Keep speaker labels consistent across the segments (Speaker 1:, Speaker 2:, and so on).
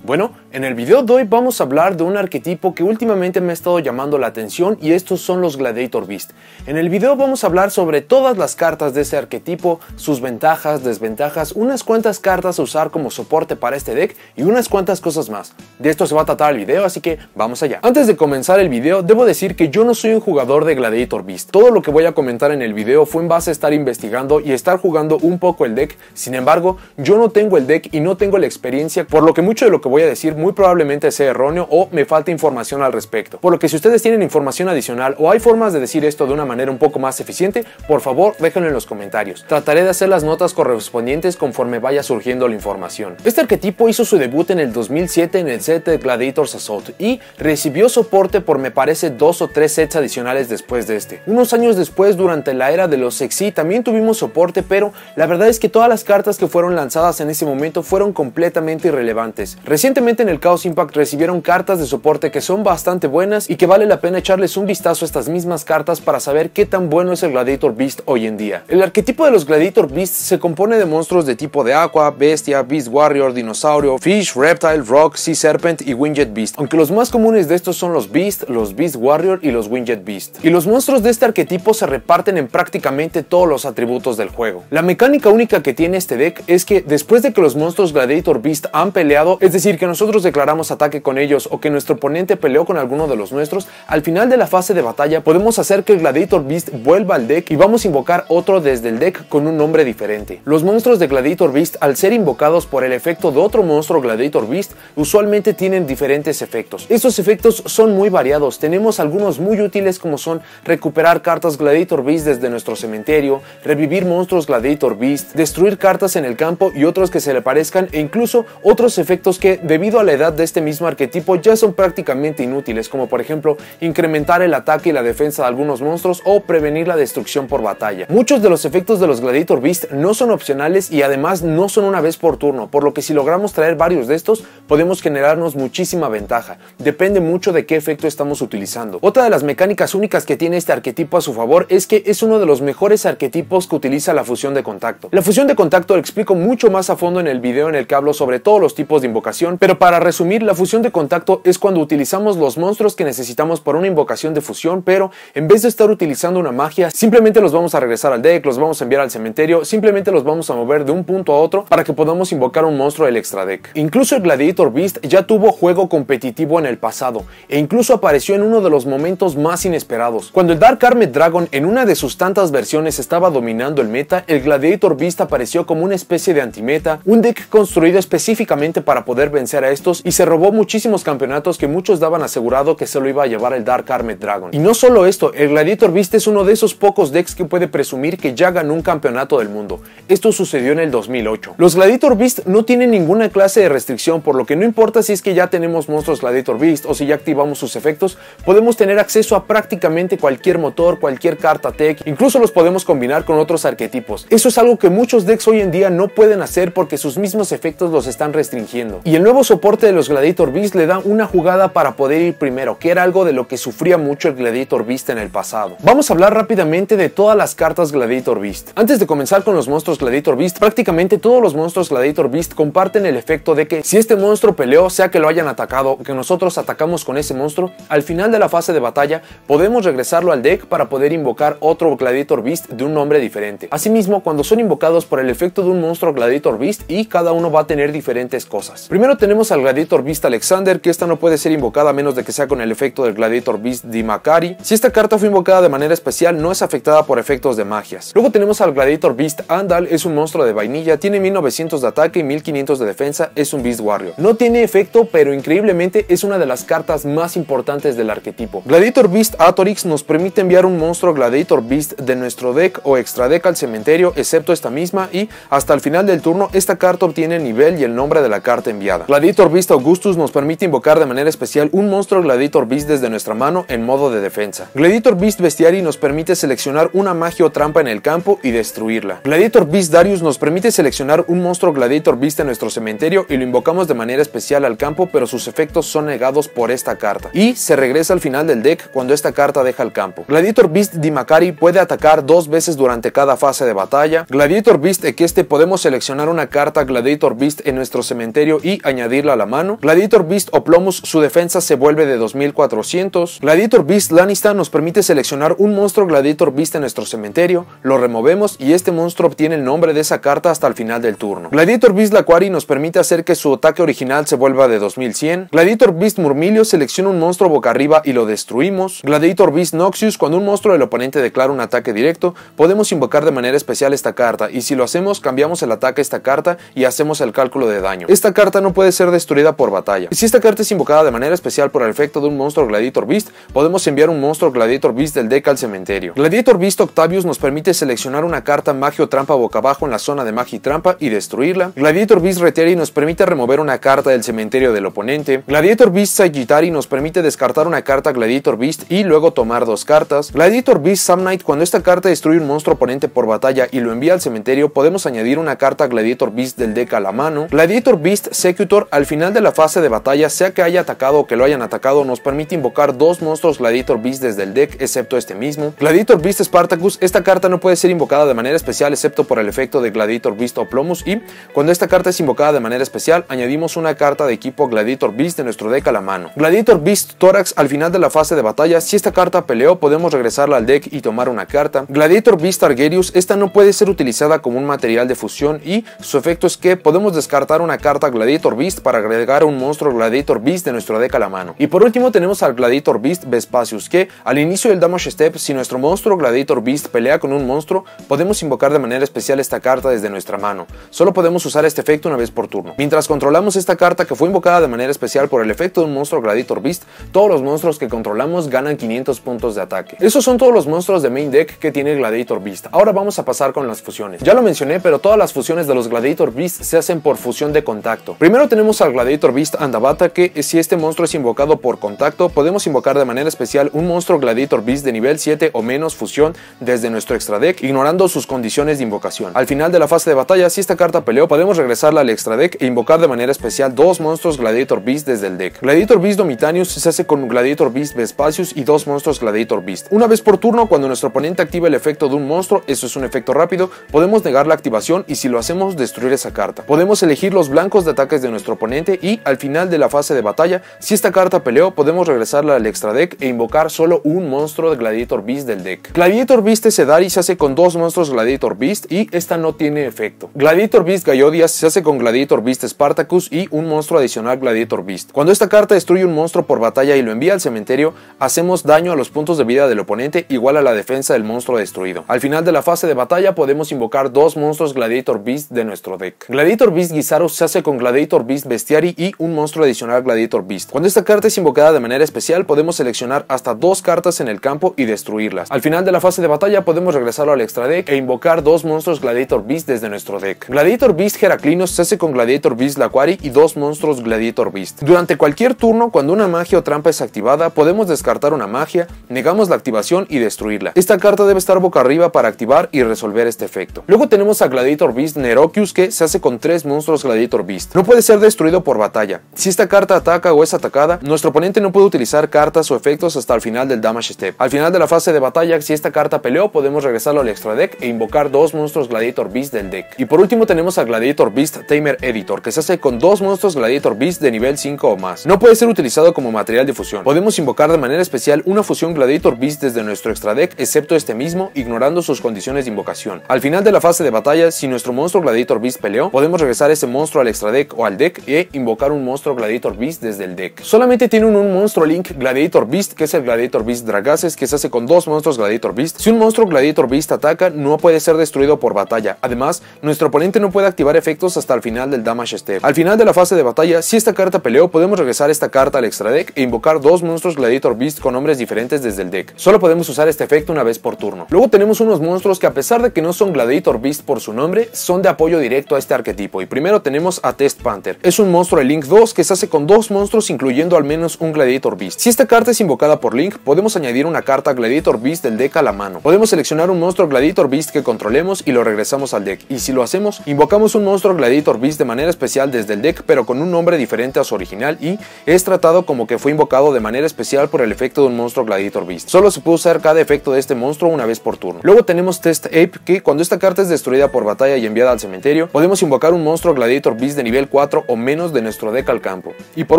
Speaker 1: Bueno, en el video de hoy vamos a hablar de un arquetipo que últimamente me ha estado llamando la atención y estos son los Gladiator Beast. En el video vamos a hablar sobre todas las cartas de ese arquetipo, sus ventajas, desventajas, unas cuantas cartas a usar como soporte para este deck y unas cuantas cosas más. De esto se va a tratar el video, así que vamos allá. Antes de comenzar el video, debo decir que yo no soy un jugador de Gladiator Beast. Todo lo que voy a comentar en el video fue en base a estar investigando y estar jugando un poco el deck. Sin embargo, yo no tengo el deck y no tengo la experiencia, por lo que mucho de lo que voy a decir muy probablemente sea erróneo o me falta información al respecto. Por lo que si ustedes tienen información adicional o hay formas de decir esto de una manera un poco más eficiente, por favor déjenlo en los comentarios. Trataré de hacer las notas correspondientes conforme vaya surgiendo la información. Este arquetipo hizo su debut en el 2007 en el set de Gladiators Assault y recibió soporte por me parece dos o tres sets adicionales después de este. Unos años después, durante la era de los sexy, también tuvimos soporte, pero la verdad es que todas las cartas que fueron lanzadas en ese momento fueron completamente irrelevantes. Recientemente en el Chaos Impact recibieron cartas de soporte que son bastante buenas y que vale la pena echarles un vistazo a estas mismas cartas para saber qué tan bueno es el Gladiator Beast hoy en día. El arquetipo de los Gladiator Beasts se compone de monstruos de tipo de agua, bestia, beast warrior, dinosaurio, fish, reptile, rock, sea serpent y winged beast, aunque los más comunes de estos son los beast, los beast warrior y los winged beast. Y los monstruos de este arquetipo se reparten en prácticamente todos los atributos del juego. La mecánica única que tiene este deck es que después de que los monstruos Gladiator Beast han peleado, es decir, que nosotros declaramos ataque con ellos o que nuestro oponente peleó con alguno de los nuestros, al final de la fase de batalla podemos hacer que el Gladiator Beast vuelva al deck y vamos a invocar otro desde el deck con un nombre diferente. Los monstruos de Gladiator Beast, al ser invocados por el efecto de otro monstruo Gladiator Beast, usualmente tienen diferentes efectos. Estos efectos son muy variados, tenemos algunos muy útiles como son recuperar cartas Gladiator Beast desde nuestro cementerio, revivir monstruos Gladiator Beast, destruir cartas en el campo y otros que se le parezcan e incluso otros efectos que debido a la edad de este mismo arquetipo ya son prácticamente inútiles, como por ejemplo incrementar el ataque y la defensa de algunos monstruos o prevenir la destrucción por batalla. Muchos de los efectos de los Gladiator Beast no son opcionales y además no son una vez por turno, por lo que si logramos traer varios de estos podemos generarnos muchísima ventaja, depende mucho de qué efecto estamos utilizando. Otra de las mecánicas únicas que tiene este arquetipo a su favor es que es uno de los mejores arquetipos que utiliza la fusión de contacto. La fusión de contacto lo explico mucho más a fondo en el video en el que hablo sobre todos los tipos de invocación pero para resumir, la fusión de contacto es cuando utilizamos los monstruos que necesitamos para una invocación de fusión, pero en vez de estar utilizando una magia, simplemente los vamos a regresar al deck, los vamos a enviar al cementerio, simplemente los vamos a mover de un punto a otro para que podamos invocar un monstruo del extra deck. Incluso el Gladiator Beast ya tuvo juego competitivo en el pasado, e incluso apareció en uno de los momentos más inesperados. Cuando el Dark Armed Dragon en una de sus tantas versiones estaba dominando el meta, el Gladiator Beast apareció como una especie de antimeta, un deck construido específicamente para poder vencer a estos y se robó muchísimos campeonatos que muchos daban asegurado que se lo iba a llevar el Dark Armed Dragon. Y no solo esto, el Gladiator Beast es uno de esos pocos decks que puede presumir que ya ganó un campeonato del mundo. Esto sucedió en el 2008. Los Gladiator Beast no tienen ninguna clase de restricción, por lo que no importa si es que ya tenemos monstruos Gladiator Beast o si ya activamos sus efectos, podemos tener acceso a prácticamente cualquier motor, cualquier carta tech, incluso los podemos combinar con otros arquetipos. Eso es algo que muchos decks hoy en día no pueden hacer porque sus mismos efectos los están restringiendo. Y el nuevo soporte de los Gladiator Beast le da una jugada para poder ir primero, que era algo de lo que sufría mucho el Gladiator Beast en el pasado. Vamos a hablar rápidamente de todas las cartas Gladiator Beast. Antes de comenzar con los monstruos Gladiator Beast, prácticamente todos los monstruos Gladiator Beast comparten el efecto de que si este monstruo peleó, sea que lo hayan atacado que nosotros atacamos con ese monstruo, al final de la fase de batalla podemos regresarlo al deck para poder invocar otro Gladiator Beast de un nombre diferente. Asimismo, cuando son invocados por el efecto de un monstruo Gladiator Beast y cada uno va a tener diferentes cosas. Primero tenemos al Gladiator Beast Alexander, que esta no puede ser invocada a menos de que sea con el efecto del Gladiator Beast Dimakari. Si esta carta fue invocada de manera especial, no es afectada por efectos de magias. Luego tenemos al Gladiator Beast Andal, es un monstruo de vainilla, tiene 1900 de ataque y 1500 de defensa, es un Beast Warrior. No tiene efecto, pero increíblemente es una de las cartas más importantes del arquetipo. Gladiator Beast Atorix nos permite enviar un monstruo Gladiator Beast de nuestro deck o extra deck al cementerio, excepto esta misma, y hasta el final del turno esta carta obtiene el nivel y el nombre de la carta enviada. Gladiator Beast Augustus nos permite invocar de manera especial un monstruo Gladiator Beast desde nuestra mano en modo de defensa. Gladiator Beast Bestiary nos permite seleccionar una magia o trampa en el campo y destruirla. Gladiator Beast Darius nos permite seleccionar un monstruo Gladiator Beast en nuestro cementerio y lo invocamos de manera especial al campo, pero sus efectos son negados por esta carta. Y se regresa al final del deck cuando esta carta deja el campo. Gladiator Beast Dimakari puede atacar dos veces durante cada fase de batalla. Gladiator Beast Equeste podemos seleccionar una carta Gladiator Beast en nuestro cementerio y añadirla a la mano. Gladiator Beast Oplomus su defensa se vuelve de 2400. Gladiator Beast Lanista nos permite seleccionar un monstruo Gladiator Beast en nuestro cementerio, lo removemos y este monstruo obtiene el nombre de esa carta hasta el final del turno. Gladiator Beast Laquari nos permite hacer que su ataque original se vuelva de 2100. Gladiator Beast Murmilio selecciona un monstruo boca arriba y lo destruimos. Gladiator Beast Noxius, cuando un monstruo del oponente declara un ataque directo, podemos invocar de manera especial esta carta y si lo hacemos cambiamos el ataque a esta carta y hacemos el cálculo de daño. Esta carta no puede ser destruida por batalla. Si esta carta es invocada de manera especial por el efecto de un monstruo Gladiator Beast, podemos enviar un monstruo Gladiator Beast del deck al cementerio. Gladiator Beast Octavius nos permite seleccionar una carta Magio Trampa boca abajo en la zona de Magi Trampa y destruirla. Gladiator Beast Retieri nos permite remover una carta del cementerio del oponente. Gladiator Beast Sagittari nos permite descartar una carta Gladiator Beast y luego tomar dos cartas. Gladiator Beast Samnite, cuando esta carta destruye un monstruo oponente por batalla y lo envía al cementerio, podemos añadir una carta Gladiator Beast del deck a la mano. Gladiator Beast Secute al final de la fase de batalla, sea que haya atacado o que lo hayan atacado, nos permite invocar dos monstruos Gladiator Beast desde el deck, excepto este mismo. Gladiator Beast Spartacus, esta carta no puede ser invocada de manera especial excepto por el efecto de Gladiator Beast o Plomus y cuando esta carta es invocada de manera especial, añadimos una carta de equipo Gladiator Beast de nuestro deck a la mano. Gladiator Beast Thorax al final de la fase de batalla, si esta carta peleó, podemos regresarla al deck y tomar una carta. Gladiator Beast Argerius. esta no puede ser utilizada como un material de fusión y su efecto es que podemos descartar una carta Gladiator Beast para agregar un monstruo Gladiator Beast de nuestra deck a la mano. Y por último tenemos al Gladiator Beast Vespasius que al inicio del Damage Step si nuestro monstruo Gladiator Beast pelea con un monstruo podemos invocar de manera especial esta carta desde nuestra mano. Solo podemos usar este efecto una vez por turno. Mientras controlamos esta carta que fue invocada de manera especial por el efecto de un monstruo Gladiator Beast, todos los monstruos que controlamos ganan 500 puntos de ataque. Esos son todos los monstruos de main deck que tiene Gladiator Beast. Ahora vamos a pasar con las fusiones. Ya lo mencioné, pero todas las fusiones de los Gladiator Beast se hacen por fusión de contacto. Primero tenemos al Gladiator Beast Andabata que eh, si este monstruo es invocado por contacto, podemos invocar de manera especial un monstruo Gladiator Beast de nivel 7 o menos fusión desde nuestro extra deck, ignorando sus condiciones de invocación. Al final de la fase de batalla, si esta carta peleó, podemos regresarla al extra deck e invocar de manera especial dos monstruos Gladiator Beast desde el deck. Gladiator Beast Domitanius se hace con Gladiator Beast Vespasius y dos monstruos Gladiator Beast. Una vez por turno, cuando nuestro oponente activa el efecto de un monstruo, eso es un efecto rápido, podemos negar la activación y si lo hacemos destruir esa carta. Podemos elegir los blancos de ataques de nuestro nuestro oponente y al final de la fase de batalla, si esta carta peleó, podemos regresarla al extra deck e invocar solo un monstruo de Gladiator Beast del deck. Gladiator Beast Sedari se hace con dos monstruos Gladiator Beast y esta no tiene efecto. Gladiator Beast Gallodias se hace con Gladiator Beast Spartacus y un monstruo adicional Gladiator Beast. Cuando esta carta destruye un monstruo por batalla y lo envía al cementerio, hacemos daño a los puntos de vida del oponente igual a la defensa del monstruo destruido. Al final de la fase de batalla podemos invocar dos monstruos Gladiator Beast de nuestro deck. Gladiator Beast Gizaros se hace con Gladiator Beast Bestiary y un monstruo adicional Gladiator Beast. Cuando esta carta es invocada de manera especial, podemos seleccionar hasta dos cartas en el campo y destruirlas. Al final de la fase de batalla podemos regresarlo al extra deck e invocar dos monstruos Gladiator Beast desde nuestro deck. Gladiator Beast Heraclinos se hace con Gladiator Beast Laquari y dos monstruos Gladiator Beast. Durante cualquier turno, cuando una magia o trampa es activada, podemos descartar una magia, negamos la activación y destruirla. Esta carta debe estar boca arriba para activar y resolver este efecto. Luego tenemos a Gladiator Beast Nerokius que se hace con tres monstruos Gladiator Beast. No ser destruido por batalla. Si esta carta ataca o es atacada, nuestro oponente no puede utilizar cartas o efectos hasta el final del damage step. Al final de la fase de batalla, si esta carta peleó, podemos regresarlo al extra deck e invocar dos monstruos Gladiator Beast del deck. Y por último tenemos a Gladiator Beast Tamer Editor, que se hace con dos monstruos Gladiator Beast de nivel 5 o más. No puede ser utilizado como material de fusión. Podemos invocar de manera especial una fusión Gladiator Beast desde nuestro extra deck, excepto este mismo, ignorando sus condiciones de invocación. Al final de la fase de batalla, si nuestro monstruo Gladiator Beast peleó, podemos regresar ese monstruo al extra deck o al deck e invocar un monstruo Gladiator Beast desde el deck. Solamente tiene un, monstruo Link Gladiator Beast, que es el Gladiator Beast Dragases, que se hace con dos monstruos Gladiator Beast. Si un monstruo Gladiator Beast ataca, no puede ser destruido por batalla. Además, nuestro oponente no puede activar efectos hasta el final del Damage Step. Al final de la fase de batalla, si esta carta peleó, podemos regresar esta carta al extra deck e invocar dos monstruos Gladiator Beast con nombres diferentes desde el deck. Solo podemos usar este efecto una vez por turno. Luego tenemos unos monstruos que a pesar de que no son Gladiator Beast por su nombre, son de apoyo directo a este arquetipo. Y primero tenemos a Test Panther es un monstruo de Link 2 que se hace con dos monstruos incluyendo al menos un Gladiator Beast. Si esta carta es invocada por Link, podemos añadir una carta Gladiator Beast del deck a la mano. Podemos seleccionar un monstruo Gladiator Beast que controlemos y lo regresamos al deck. Y si lo hacemos, invocamos un monstruo Gladiator Beast de manera especial desde el deck pero con un nombre diferente a su original y es tratado como que fue invocado de manera especial por el efecto de un monstruo Gladiator Beast. Solo se puede usar cada efecto de este monstruo una vez por turno. Luego tenemos Test Ape que cuando esta carta es destruida por batalla y enviada al cementerio, podemos invocar un monstruo Gladiator Beast de nivel 4 o menos de nuestro deck al campo. Y por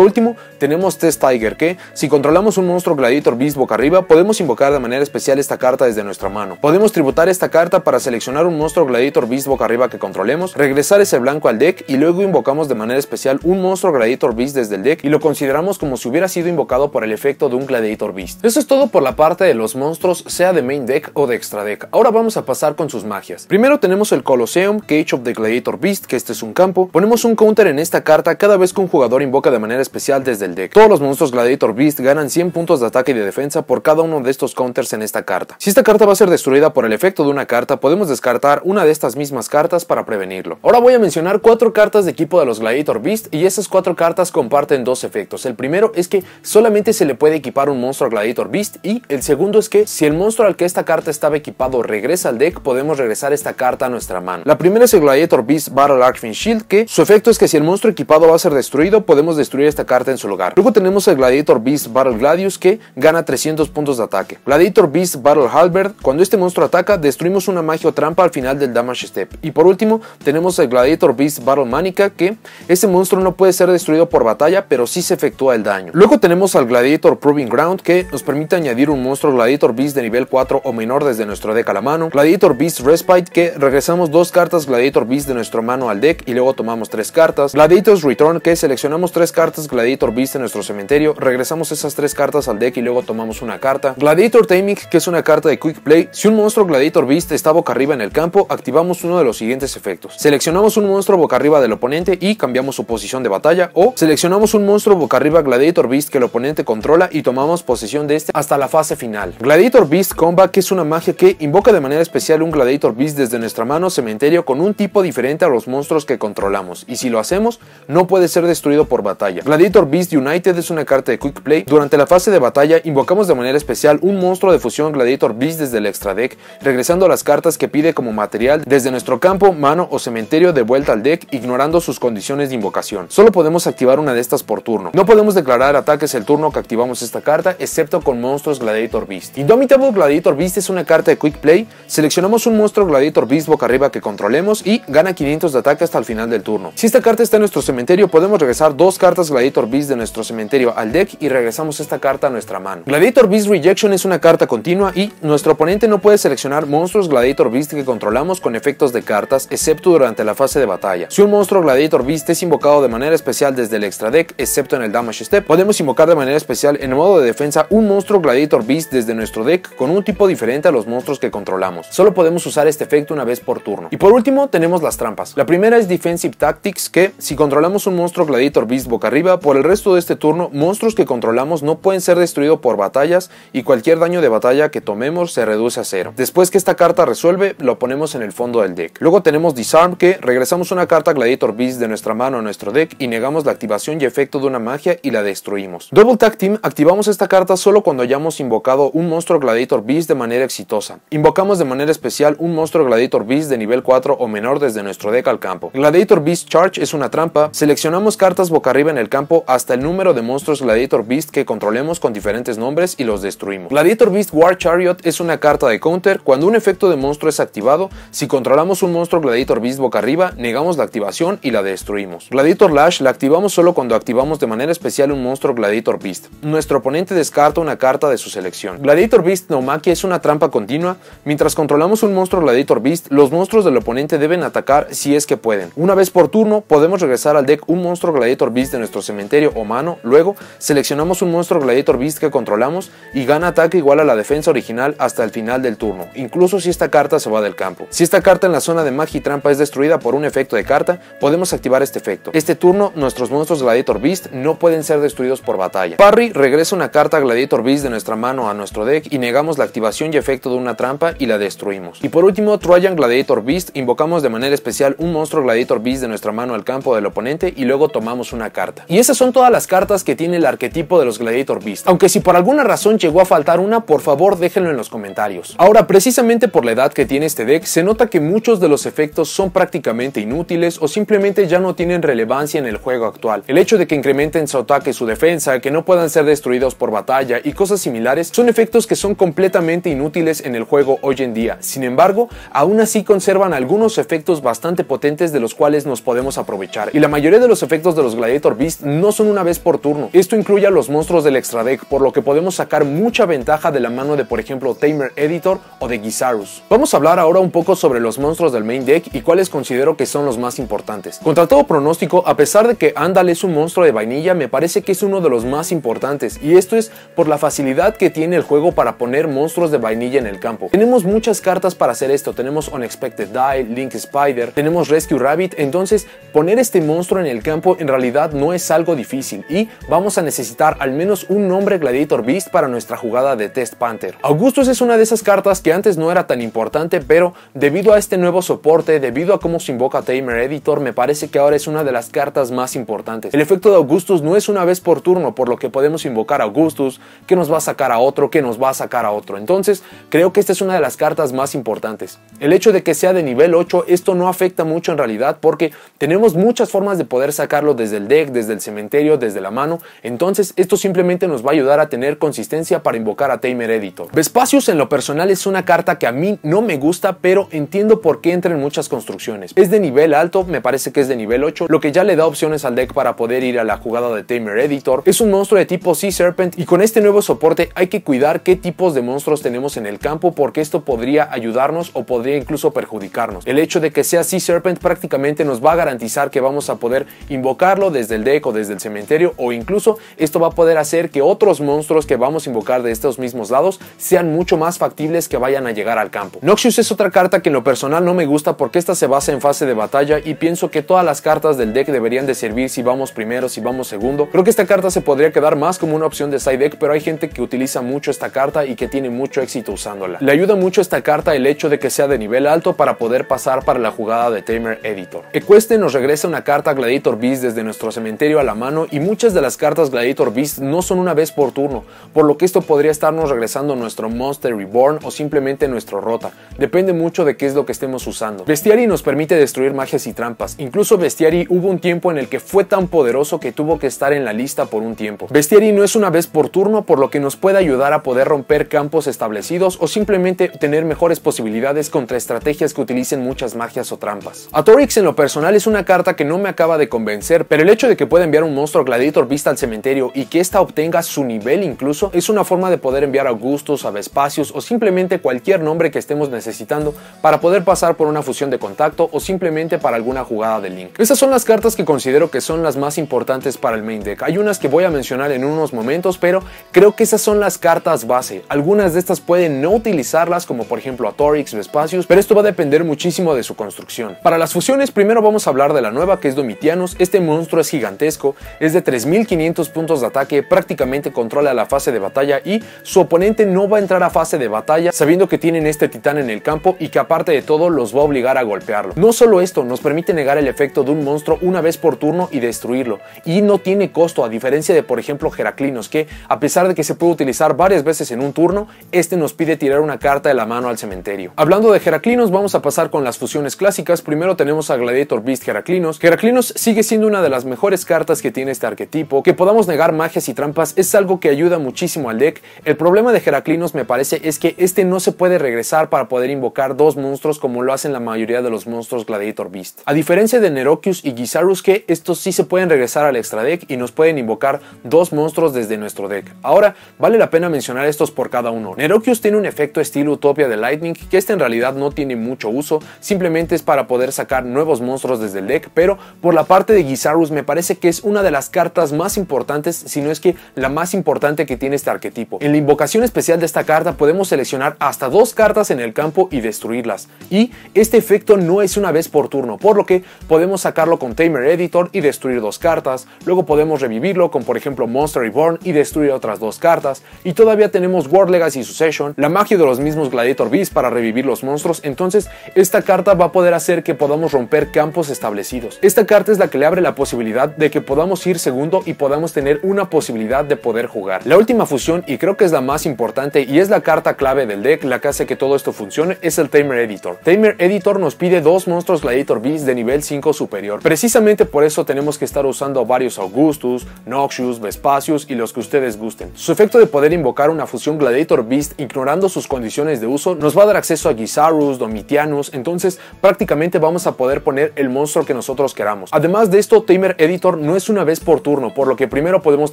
Speaker 1: último, tenemos Test Tiger, que si controlamos un monstruo Gladiator Beast boca arriba, podemos invocar de manera especial esta carta desde nuestra mano. Podemos tributar esta carta para seleccionar un monstruo Gladiator Beast boca arriba que controlemos, regresar ese blanco al deck y luego invocamos de manera especial un monstruo Gladiator Beast desde el deck y lo consideramos como si hubiera sido invocado por el efecto de un Gladiator Beast. Eso es todo por la parte de los monstruos, sea de main deck o de extra deck. Ahora vamos a pasar con sus magias. Primero tenemos el Colosseum, Cage of the Gladiator Beast, que este es un campo. Ponemos un counter en este esta carta cada vez que un jugador invoca de manera especial desde el deck. Todos los monstruos Gladiator Beast ganan 100 puntos de ataque y de defensa por cada uno de estos counters en esta carta. Si esta carta va a ser destruida por el efecto de una carta, podemos descartar una de estas mismas cartas para prevenirlo. Ahora voy a mencionar cuatro cartas de equipo de los Gladiator Beast y esas cuatro cartas comparten dos efectos. El primero es que solamente se le puede equipar un monstruo a Gladiator Beast y el segundo es que si el monstruo al que esta carta estaba equipado regresa al deck, podemos regresar esta carta a nuestra mano. La primera es el Gladiator Beast Battle Archfiend Shield que su efecto es que si el monstruo nuestro equipado va a ser destruido, podemos destruir esta carta en su lugar. Luego tenemos el Gladiator Beast Battle Gladius que gana 300 puntos de ataque. Gladiator Beast Battle Halberd, cuando este monstruo ataca, destruimos una magia o trampa al final del Damage Step. Y por último, tenemos el Gladiator Beast Battle Manica que este monstruo no puede ser destruido por batalla, pero sí se efectúa el daño. Luego tenemos al Gladiator Proving Ground que nos permite añadir un monstruo Gladiator Beast de nivel 4 o menor desde nuestro deck a la mano. Gladiator Beast Respite que regresamos dos cartas Gladiator Beast de nuestra mano al deck y luego tomamos tres cartas. Gladiator's Return, que seleccionamos tres cartas Gladiator Beast en nuestro cementerio, regresamos esas tres cartas al deck y luego tomamos una carta. Gladiator Taming, que es una carta de Quick Play, si un monstruo Gladiator Beast está boca arriba en el campo, activamos uno de los siguientes efectos. Seleccionamos un monstruo boca arriba del oponente y cambiamos su posición de batalla, o seleccionamos un monstruo boca arriba Gladiator Beast que el oponente controla y tomamos posesión de este hasta la fase final. Gladiator Beast Combat, que es una magia que invoca de manera especial un Gladiator Beast desde nuestra mano cementerio con un tipo diferente a los monstruos que controlamos, y si lo hacemos, no puede ser destruido por batalla. Gladiator Beast United es una carta de Quick Play. Durante la fase de batalla invocamos de manera especial un monstruo de fusión Gladiator Beast desde el extra deck, regresando a las cartas que pide como material desde nuestro campo, mano o cementerio de vuelta al deck, ignorando sus condiciones de invocación. Solo podemos activar una de estas por turno. No podemos declarar ataques el turno que activamos esta carta, excepto con monstruos Gladiator Beast. Indomitable Gladiator Beast es una carta de Quick Play. Seleccionamos un monstruo Gladiator Beast boca arriba que controlemos y gana 500 de ataque hasta el final del turno. Si esta carta está nuestro cementerio podemos regresar dos cartas Gladiator Beast de nuestro cementerio al deck y regresamos esta carta a nuestra mano. Gladiator Beast Rejection es una carta continua y nuestro oponente no puede seleccionar monstruos Gladiator Beast que controlamos con efectos de cartas, excepto durante la fase de batalla. Si un monstruo Gladiator Beast es invocado de manera especial desde el extra deck, excepto en el Damage Step, podemos invocar de manera especial en modo de defensa un monstruo Gladiator Beast desde nuestro deck con un tipo diferente a los monstruos que controlamos. Solo podemos usar este efecto una vez por turno. Y por último tenemos las trampas. La primera es Defensive Tactics que si si controlamos un monstruo Gladiator Beast boca arriba, por el resto de este turno, monstruos que controlamos no pueden ser destruidos por batallas y cualquier daño de batalla que tomemos se reduce a cero. Después que esta carta resuelve, lo ponemos en el fondo del deck. Luego tenemos Disarm que regresamos una carta Gladiator Beast de nuestra mano a nuestro deck y negamos la activación y efecto de una magia y la destruimos. Double Tag Team activamos esta carta solo cuando hayamos invocado un monstruo Gladiator Beast de manera exitosa. Invocamos de manera especial un monstruo Gladiator Beast de nivel 4 o menor desde nuestro deck al campo. Gladiator Beast Charge es una trampa seleccionamos cartas boca arriba en el campo hasta el número de monstruos Gladiator Beast que controlemos con diferentes nombres y los destruimos. Gladiator Beast War Chariot es una carta de counter. Cuando un efecto de monstruo es activado, si controlamos un monstruo Gladiator Beast boca arriba, negamos la activación y la destruimos. Gladiator Lash la activamos solo cuando activamos de manera especial un monstruo Gladiator Beast. Nuestro oponente descarta una carta de su selección. Gladiator Beast Nomaki es una trampa continua. Mientras controlamos un monstruo Gladiator Beast, los monstruos del oponente deben atacar si es que pueden. Una vez por turno, podemos regresar al deck un monstruo Gladiator Beast de nuestro cementerio o mano, luego seleccionamos un monstruo Gladiator Beast que controlamos y gana ataque igual a la defensa original hasta el final del turno, incluso si esta carta se va del campo. Si esta carta en la zona de magia y trampa es destruida por un efecto de carta, podemos activar este efecto. Este turno, nuestros monstruos Gladiator Beast no pueden ser destruidos por batalla. Parry regresa una carta Gladiator Beast de nuestra mano a nuestro deck y negamos la activación y efecto de una trampa y la destruimos. Y por último, Trojan Gladiator Beast, invocamos de manera especial un monstruo Gladiator Beast de nuestra mano al campo de el oponente y luego tomamos una carta. Y esas son todas las cartas que tiene el arquetipo de los Gladiator Beast. Aunque si por alguna razón llegó a faltar una, por favor déjenlo en los comentarios. Ahora, precisamente por la edad que tiene este deck, se nota que muchos de los efectos son prácticamente inútiles o simplemente ya no tienen relevancia en el juego actual. El hecho de que incrementen su ataque y su defensa, que no puedan ser destruidos por batalla y cosas similares, son efectos que son completamente inútiles en el juego hoy en día. Sin embargo, aún así conservan algunos efectos bastante potentes de los cuales nos podemos aprovechar y la mayoría de los efectos de los Gladiator Beast no son una vez por turno. Esto incluye a los monstruos del extra deck, por lo que podemos sacar mucha ventaja de la mano de por ejemplo Tamer Editor o de Gizarus. Vamos a hablar ahora un poco sobre los monstruos del main deck y cuáles considero que son los más importantes. Contra todo pronóstico, a pesar de que Andal es un monstruo de vainilla, me parece que es uno de los más importantes y esto es por la facilidad que tiene el juego para poner monstruos de vainilla en el campo. Tenemos muchas cartas para hacer esto, tenemos Unexpected Die, Link Spider, tenemos Rescue Rabbit, entonces poner este este monstruo en el campo en realidad no es algo difícil y vamos a necesitar al menos un nombre Gladiator Beast para nuestra jugada de Test Panther. Augustus es una de esas cartas que antes no era tan importante, pero debido a este nuevo soporte, debido a cómo se invoca Tamer Editor, me parece que ahora es una de las cartas más importantes. El efecto de Augustus no es una vez por turno, por lo que podemos invocar a Augustus, que nos va a sacar a otro, que nos va a sacar a otro. Entonces, creo que esta es una de las cartas más importantes. El hecho de que sea de nivel 8, esto no afecta mucho en realidad porque tenemos muchas formas de poder sacarlo desde el deck, desde el cementerio, desde la mano, entonces esto simplemente nos va a ayudar a tener consistencia para invocar a Tamer Editor. Vespasius en lo personal es una carta que a mí no me gusta, pero entiendo por qué entra en muchas construcciones. Es de nivel alto, me parece que es de nivel 8, lo que ya le da opciones al deck para poder ir a la jugada de Tamer Editor. Es un monstruo de tipo Sea Serpent y con este nuevo soporte hay que cuidar qué tipos de monstruos tenemos en el campo porque esto podría ayudarnos o podría incluso perjudicarnos. El hecho de que sea Sea Serpent prácticamente nos va a garantizar que vamos a poder invocarlo desde el deck o desde el cementerio o incluso esto va a poder hacer que otros monstruos que vamos a invocar de estos mismos lados sean mucho más factibles que vayan a llegar al campo. Noxious es otra carta que en lo personal no me gusta porque esta se basa en fase de batalla y pienso que todas las cartas del deck deberían de servir si vamos primero, si vamos segundo. Creo que esta carta se podría quedar más como una opción de side deck, pero hay gente que utiliza mucho esta carta y que tiene mucho éxito usándola. Le ayuda mucho esta carta el hecho de que sea de nivel alto para poder pasar para la jugada de Tamer Editor. Equeste nos regresa una carta Gladiator Beast desde nuestro cementerio a la mano y muchas de las cartas Gladiator Beast no son una vez por turno, por lo que esto podría estarnos regresando nuestro Monster Reborn o simplemente nuestro Rota, depende mucho de qué es lo que estemos usando. Bestiary nos permite destruir magias y trampas, incluso Bestiary hubo un tiempo en el que fue tan poderoso que tuvo que estar en la lista por un tiempo. Bestiary no es una vez por turno, por lo que nos puede ayudar a poder romper campos establecidos o simplemente tener mejores posibilidades contra estrategias que utilicen muchas magias o trampas. Atorix en lo personal es una carta que no me acaba de convencer, pero el hecho de que pueda enviar un monstruo Gladiator vista al cementerio y que ésta obtenga su nivel incluso, es una forma de poder enviar a Augustus, a Vespacios o simplemente cualquier nombre que estemos necesitando para poder pasar por una fusión de contacto o simplemente para alguna jugada de Link. Esas son las cartas que considero que son las más importantes para el main deck. Hay unas que voy a mencionar en unos momentos, pero creo que esas son las cartas base. Algunas de estas pueden no utilizarlas, como por ejemplo a Torix, Vespacius, pero esto va a depender muchísimo de su construcción. Para las fusiones, primero vamos a hablar de la nueva que es Domitianos, este monstruo es gigantesco, es de 3500 puntos de ataque, prácticamente controla la fase de batalla y su oponente no va a entrar a fase de batalla sabiendo que tienen este titán en el campo y que aparte de todo los va a obligar a golpearlo. No solo esto, nos permite negar el efecto de un monstruo una vez por turno y destruirlo, y no tiene costo a diferencia de por ejemplo Heraclinos que a pesar de que se puede utilizar varias veces en un turno, este nos pide tirar una carta de la mano al cementerio. Hablando de Heraclinos vamos a pasar con las fusiones clásicas, primero tenemos a Gladiator Beast Heraclinos, que Heraclinos sigue siendo una de las mejores cartas que tiene este arquetipo, que podamos negar magias y trampas es algo que ayuda muchísimo al deck, el problema de Heraclinos me parece es que este no se puede regresar para poder invocar dos monstruos como lo hacen la mayoría de los monstruos Gladiator Beast. A diferencia de Nerochius y que estos sí se pueden regresar al extra deck y nos pueden invocar dos monstruos desde nuestro deck. Ahora, vale la pena mencionar estos por cada uno. Nerochius tiene un efecto estilo Utopia de Lightning, que este en realidad no tiene mucho uso, simplemente es para poder sacar nuevos monstruos desde el deck, pero por la parte de Gizarus me parece que es una de las cartas más importantes, si no es que la más importante que tiene este arquetipo. En la invocación especial de esta carta podemos seleccionar hasta dos cartas en el campo y destruirlas. Y este efecto no es una vez por turno, por lo que podemos sacarlo con Tamer Editor y destruir dos cartas, luego podemos revivirlo con por ejemplo Monster Reborn y destruir otras dos cartas, y todavía tenemos World Legacy Succession, la magia de los mismos Gladiator Beasts para revivir los monstruos, entonces esta carta va a poder hacer que podamos romper campos establecidos. Esta carta es la que le abre la posibilidad de que podamos ir segundo y podamos tener una posibilidad de poder jugar. La última fusión, y creo que es la más importante y es la carta clave del deck, la que hace que todo esto funcione, es el Tamer Editor. Tamer Editor nos pide dos monstruos Gladiator Beast de nivel 5 superior. Precisamente por eso tenemos que estar usando varios Augustus, Noxius, Vespasius y los que ustedes gusten. Su efecto de poder invocar una fusión Gladiator Beast ignorando sus condiciones de uso nos va a dar acceso a Gizarus, Domitianus, entonces prácticamente vamos a poder poner el monstruo que nosotros queremos. Además de esto, Tamer Editor no es una vez por turno, por lo que primero podemos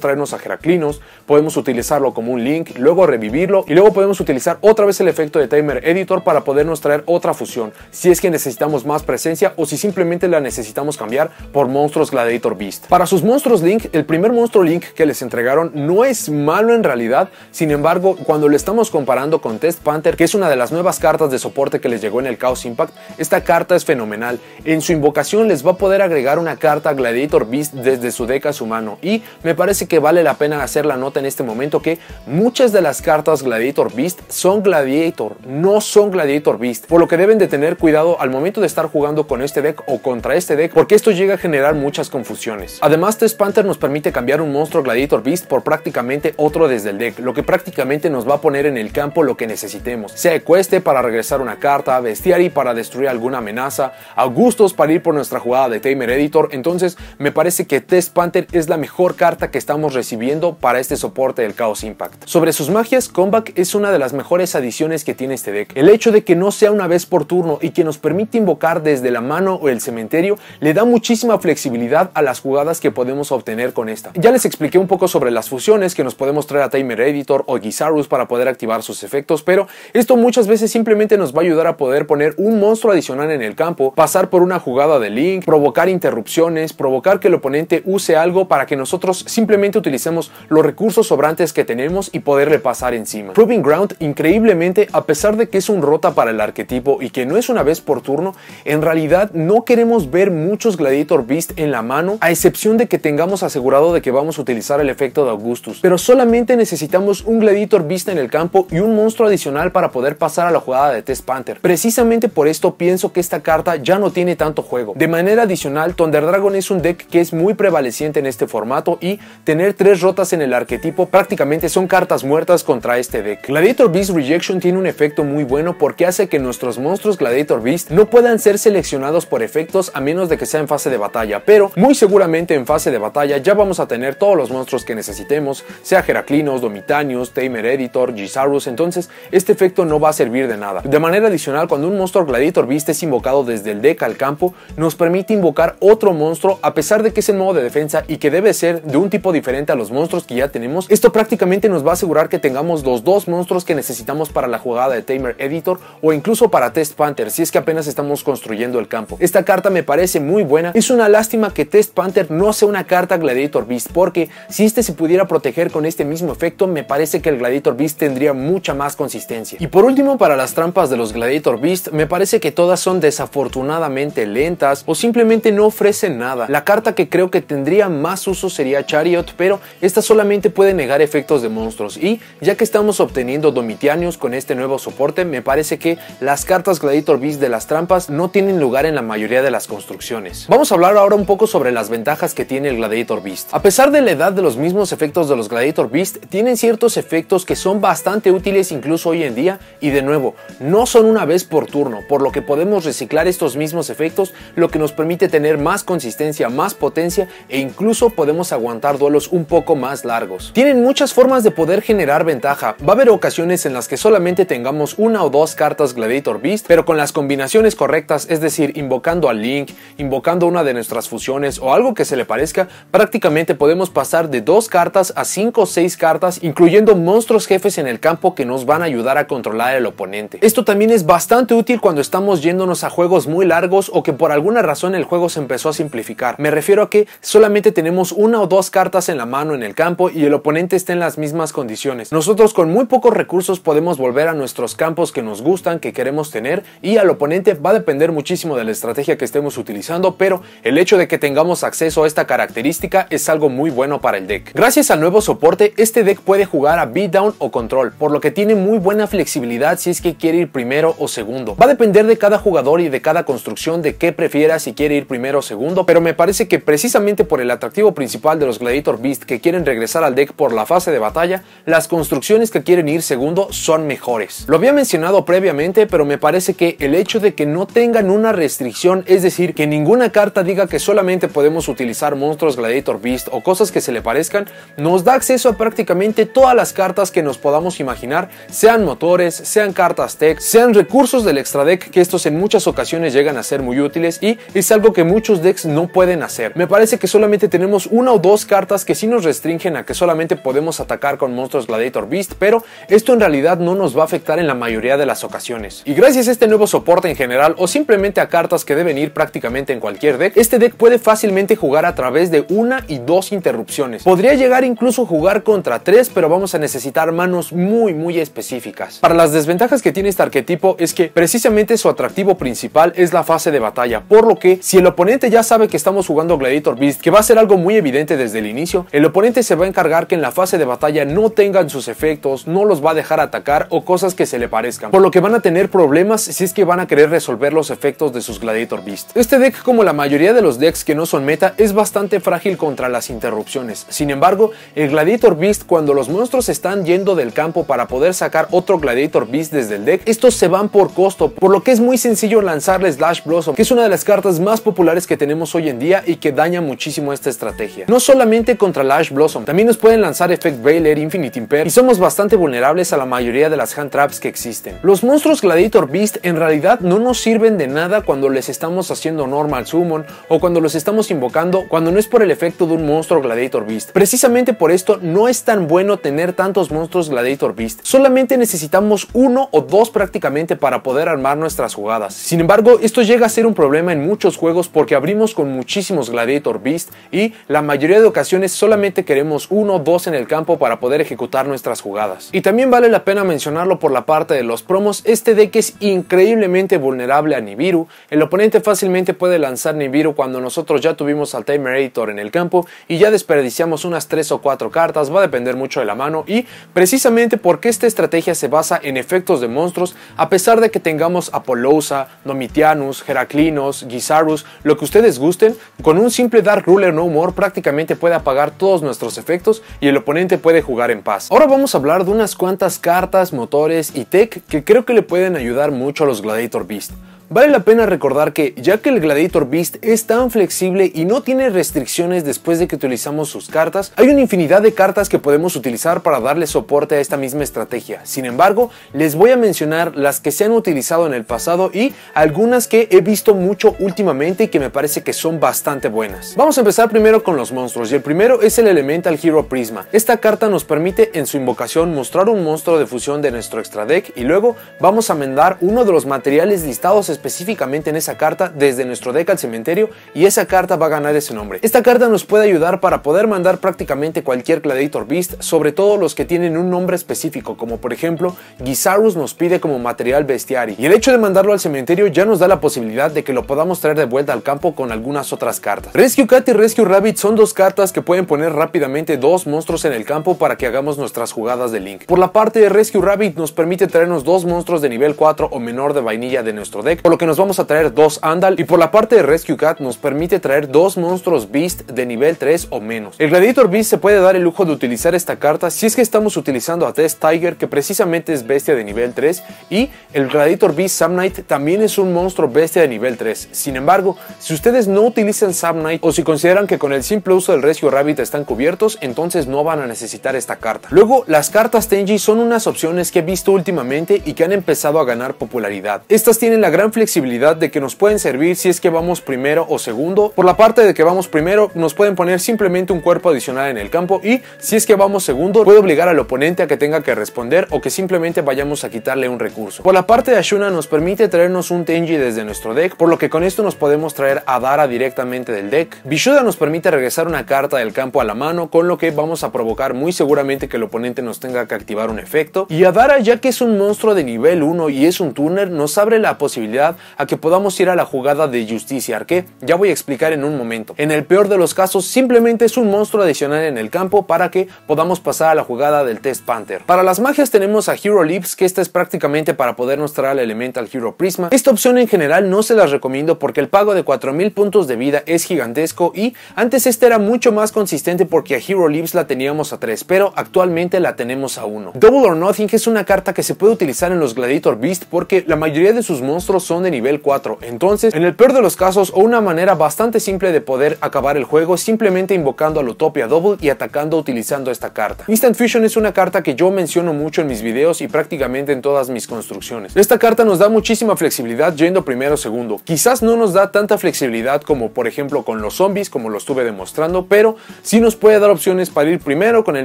Speaker 1: traernos a Heraclinos, podemos utilizarlo como un link, luego revivirlo y luego podemos utilizar otra vez el efecto de Timer Editor para podernos traer otra fusión, si es que necesitamos más presencia o si simplemente la necesitamos cambiar por monstruos Gladiator Beast. Para sus monstruos Link, el primer monstruo Link que les entregaron no es malo en realidad, sin embargo, cuando lo estamos comparando con Test Panther, que es una de las nuevas cartas de soporte que les llegó en el Chaos Impact, esta carta es fenomenal. En su invocación les va a poder agregar una carta Gladiator Beast desde su deck a su mano y me parece que vale la pena hacer la nota en este momento que muchas de las cartas Gladiator Beast son Gladiator, no son Gladiator Beast, por lo que deben de tener cuidado al momento de estar jugando con este deck o contra este deck porque esto llega a generar muchas confusiones. Además Test Panther nos permite cambiar un monstruo Gladiator Beast por prácticamente otro desde el deck, lo que prácticamente nos va a poner en el campo lo que necesitemos, sea Ecueste para regresar una carta, Bestiary para destruir alguna amenaza, a gustos para ir por nuestra jugada de Timer Editor. Entonces me parece que Test Panther es la mejor carta que estamos recibiendo para este soporte del Chaos Impact. Sobre sus magias, Comeback es una de las mejores adiciones que tiene este deck. El hecho de que no sea una vez por turno y que nos permite invocar desde la mano o el cementerio le da muchísima flexibilidad a las jugadas que podemos obtener con esta. Ya les expliqué un poco sobre las fusiones que nos podemos traer a Timer Editor o Guizarus para poder activar sus efectos, pero esto muchas veces simplemente nos va a ayudar a poder poner un monstruo adicional en el campo, pasar por una jugada de Link, provocar interrupciones, provocar que el oponente use algo para que nosotros simplemente utilicemos los recursos sobrantes que tenemos y poderle pasar encima. Proving Ground, increíblemente, a pesar de que es un rota para el arquetipo y que no es una vez por turno, en realidad no queremos ver muchos Gladiator Beast en la mano, a excepción de que tengamos asegurado de que vamos a utilizar el efecto de Augustus. Pero solamente necesitamos un Gladiator Beast en el campo y un monstruo adicional para poder pasar a la jugada de Test Panther. Precisamente por esto pienso que esta carta ya no tiene tanto juego. De manera adicional, Thunder Dragon es un deck que es muy prevaleciente en este formato y tener tres rotas en el arquetipo prácticamente son cartas muertas contra este deck. Gladiator Beast Rejection tiene un efecto muy bueno porque hace que nuestros monstruos Gladiator Beast no puedan ser seleccionados por efectos a menos de que sea en fase de batalla, pero muy seguramente en fase de batalla ya vamos a tener todos los monstruos que necesitemos, sea Heraclinos, Domitanius, Tamer Editor, Gisarus, entonces este efecto no va a servir de nada. De manera adicional, cuando un monstruo Gladiator Beast es invocado desde el deck al campo, nos permite invocar otro monstruo a pesar de que es el modo de defensa y que debe ser de un tipo diferente a los monstruos que ya tenemos, esto prácticamente nos va a asegurar que tengamos los dos monstruos que necesitamos para la jugada de Tamer Editor o incluso para Test Panther si es que apenas estamos construyendo el campo. Esta carta me parece muy buena, es una lástima que Test Panther no sea una carta Gladiator Beast porque si este se pudiera proteger con este mismo efecto me parece que el Gladiator Beast tendría mucha más consistencia. Y por último para las trampas de los Gladiator Beast me parece que todas son desafortunadamente lentas o simplemente no ofrece nada. La carta que creo que tendría más uso sería Chariot, pero esta solamente puede negar efectos de monstruos y ya que estamos obteniendo Domitianius con este nuevo soporte, me parece que las cartas Gladiator Beast de las trampas no tienen lugar en la mayoría de las construcciones. Vamos a hablar ahora un poco sobre las ventajas que tiene el Gladiator Beast. A pesar de la edad de los mismos efectos de los Gladiator Beast, tienen ciertos efectos que son bastante útiles incluso hoy en día y de nuevo, no son una vez por turno, por lo que podemos reciclar estos mismos efectos, lo que nos permite tener más consistencia, más potencia e incluso podemos aguantar duelos un poco más largos. Tienen muchas formas de poder generar ventaja. Va a haber ocasiones en las que solamente tengamos una o dos cartas Gladiator Beast, pero con las combinaciones correctas, es decir, invocando a Link, invocando una de nuestras fusiones o algo que se le parezca, prácticamente podemos pasar de dos cartas a cinco o seis cartas, incluyendo monstruos jefes en el campo que nos van a ayudar a controlar el oponente. Esto también es bastante útil cuando estamos yéndonos a juegos muy largos o que por alguna razón el juego se empezó a simplificar. Me refiero a que solamente tenemos una o dos cartas en la mano en el campo y el oponente está en las mismas condiciones. Nosotros con muy pocos recursos podemos volver a nuestros campos que nos gustan, que queremos tener y al oponente va a depender muchísimo de la estrategia que estemos utilizando, pero el hecho de que tengamos acceso a esta característica es algo muy bueno para el deck. Gracias al nuevo soporte, este deck puede jugar a beatdown o control, por lo que tiene muy buena flexibilidad si es que quiere ir primero o segundo. Va a depender de cada jugador y de cada construcción de qué prefiera si quiere ir primero o segundo, pero me parece que precisamente por el atractivo principal de los Gladiator Beast que quieren regresar al deck por la fase de batalla, las construcciones que quieren ir segundo son mejores. Lo había mencionado previamente, pero me parece que el hecho de que no tengan una restricción, es decir, que ninguna carta diga que solamente podemos utilizar monstruos Gladiator Beast o cosas que se le parezcan, nos da acceso a prácticamente todas las cartas que nos podamos imaginar, sean motores, sean cartas tech, sean recursos del extra deck, que estos en muchas ocasiones llegan a ser muy útiles y es algo que muchos decks no pueden hacer. Me parece que solamente tenemos una o dos cartas que sí nos restringen a que solamente podemos atacar con monstruos Gladiator Beast, pero esto en realidad no nos va a afectar en la mayoría de las ocasiones. Y gracias a este nuevo soporte en general o simplemente a cartas que deben ir prácticamente en cualquier deck, este deck puede fácilmente jugar a través de una y dos interrupciones. Podría llegar incluso a jugar contra tres, pero vamos a necesitar manos muy muy específicas. Para las desventajas que tiene este arquetipo es que precisamente su atractivo principal es la fase de batalla, por lo que si el oponente ya sabe que estamos jugando Gladiator Beast, que va a ser algo muy evidente desde el inicio, el oponente se va a encargar que en la fase de batalla no tengan sus efectos, no los va a dejar atacar o cosas que se le parezcan, por lo que van a tener problemas si es que van a querer resolver los efectos de sus Gladiator Beast. Este deck, como la mayoría de los decks que no son meta, es bastante frágil contra las interrupciones. Sin embargo, el Gladiator Beast, cuando los monstruos están yendo del campo para poder sacar otro Gladiator Beast desde el deck, estos se van por costo, por lo que es muy sencillo lanzarle Slash Blossom, que es una de las cartas más populares que tenemos hoy en día y que daña muchísimo esta estrategia. No solamente contra Lash Blossom, también nos pueden lanzar Effect Bailer, Infinite Impair y somos bastante vulnerables a la mayoría de las hand traps que existen. Los monstruos Gladiator Beast en realidad no nos sirven de nada cuando les estamos haciendo normal summon o cuando los estamos invocando cuando no es por el efecto de un monstruo Gladiator Beast. Precisamente por esto no es tan bueno tener tantos monstruos Gladiator Beast. Solamente necesitamos uno o dos prácticamente para poder armar nuestras jugadas. Sin embargo, esto llega a ser un problema en muchos juegos porque abrimos con muchísimos Gladiator Beast y la mayoría de ocasiones solamente queremos uno o dos en el campo para poder ejecutar nuestras jugadas. Y también vale la pena mencionarlo por la parte de los promos, este deck es increíblemente vulnerable a Nibiru, el oponente fácilmente puede lanzar Nibiru cuando nosotros ya tuvimos al Timerator en el campo y ya desperdiciamos unas 3 o 4 cartas, va a depender mucho de la mano y precisamente porque esta estrategia se basa en efectos de monstruos, a pesar de que tengamos apolosa Domitianus, Heraclinos, Gizarus, lo que ustedes gusten, con un simple Dark Ruler No More prácticamente puede apagar todos nuestros efectos y el oponente puede jugar en paz. Ahora vamos a hablar de unas cuantas cartas, motores y tech que creo que le pueden ayudar mucho a los Gladiator Beast. Vale la pena recordar que, ya que el Gladiator Beast es tan flexible y no tiene restricciones después de que utilizamos sus cartas, hay una infinidad de cartas que podemos utilizar para darle soporte a esta misma estrategia. Sin embargo, les voy a mencionar las que se han utilizado en el pasado y algunas que he visto mucho últimamente y que me parece que son bastante buenas. Vamos a empezar primero con los monstruos y el primero es el Elemental Hero Prisma. Esta carta nos permite en su invocación mostrar un monstruo de fusión de nuestro extra deck y luego vamos a mendar uno de los materiales listados específicamente en esa carta desde nuestro deck al cementerio y esa carta va a ganar ese nombre. Esta carta nos puede ayudar para poder mandar prácticamente cualquier Gladiator Beast, sobre todo los que tienen un nombre específico, como por ejemplo Gizarus nos pide como material bestiari. Y el hecho de mandarlo al cementerio ya nos da la posibilidad de que lo podamos traer de vuelta al campo con algunas otras cartas. Rescue Cat y Rescue Rabbit son dos cartas que pueden poner rápidamente dos monstruos en el campo para que hagamos nuestras jugadas de Link. Por la parte de Rescue Rabbit nos permite traernos dos monstruos de nivel 4 o menor de vainilla de nuestro deck, lo que nos vamos a traer dos Andal y por la parte de Rescue Cat nos permite traer dos monstruos Beast de nivel 3 o menos. El Gladiator Beast se puede dar el lujo de utilizar esta carta si es que estamos utilizando a Test Tiger que precisamente es bestia de nivel 3 y el Gladiator Beast Sam también es un monstruo bestia de nivel 3. Sin embargo, si ustedes no utilizan Sam o si consideran que con el simple uso del Rescue Rabbit están cubiertos, entonces no van a necesitar esta carta. Luego, las cartas Tenji son unas opciones que he visto últimamente y que han empezado a ganar popularidad. Estas tienen la gran flexibilidad de que nos pueden servir si es que vamos primero o segundo. Por la parte de que vamos primero, nos pueden poner simplemente un cuerpo adicional en el campo y si es que vamos segundo, puede obligar al oponente a que tenga que responder o que simplemente vayamos a quitarle un recurso. Por la parte de Ashuna nos permite traernos un Tenji desde nuestro deck, por lo que con esto nos podemos traer a Dara directamente del deck. Bishuda nos permite regresar una carta del campo a la mano, con lo que vamos a provocar muy seguramente que el oponente nos tenga que activar un efecto. Y a Dara ya que es un monstruo de nivel 1 y es un tuner, nos abre la posibilidad a que podamos ir a la jugada de Justicia que ya voy a explicar en un momento. En el peor de los casos, simplemente es un monstruo adicional en el campo para que podamos pasar a la jugada del Test Panther. Para las magias tenemos a Hero lips que esta es prácticamente para poder mostrar al Elemental Hero Prisma. Esta opción en general no se las recomiendo porque el pago de 4000 puntos de vida es gigantesco y antes esta era mucho más consistente porque a Hero lips la teníamos a 3, pero actualmente la tenemos a 1. Double or Nothing es una carta que se puede utilizar en los Gladiator Beast porque la mayoría de sus monstruos son de nivel 4. Entonces, en el peor de los casos, o una manera bastante simple de poder acabar el juego simplemente invocando a la Utopia Double y atacando utilizando esta carta. Instant Fusion es una carta que yo menciono mucho en mis videos y prácticamente en todas mis construcciones. Esta carta nos da muchísima flexibilidad yendo primero segundo. Quizás no nos da tanta flexibilidad como por ejemplo con los zombies como lo estuve demostrando, pero sí nos puede dar opciones para ir primero con el